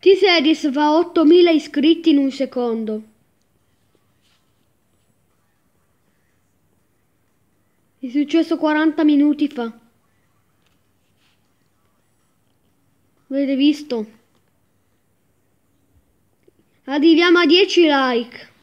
T-Series fa 8.000 iscritti in un secondo. È successo 40 minuti fa. Avete visto? Arriviamo a 10 like.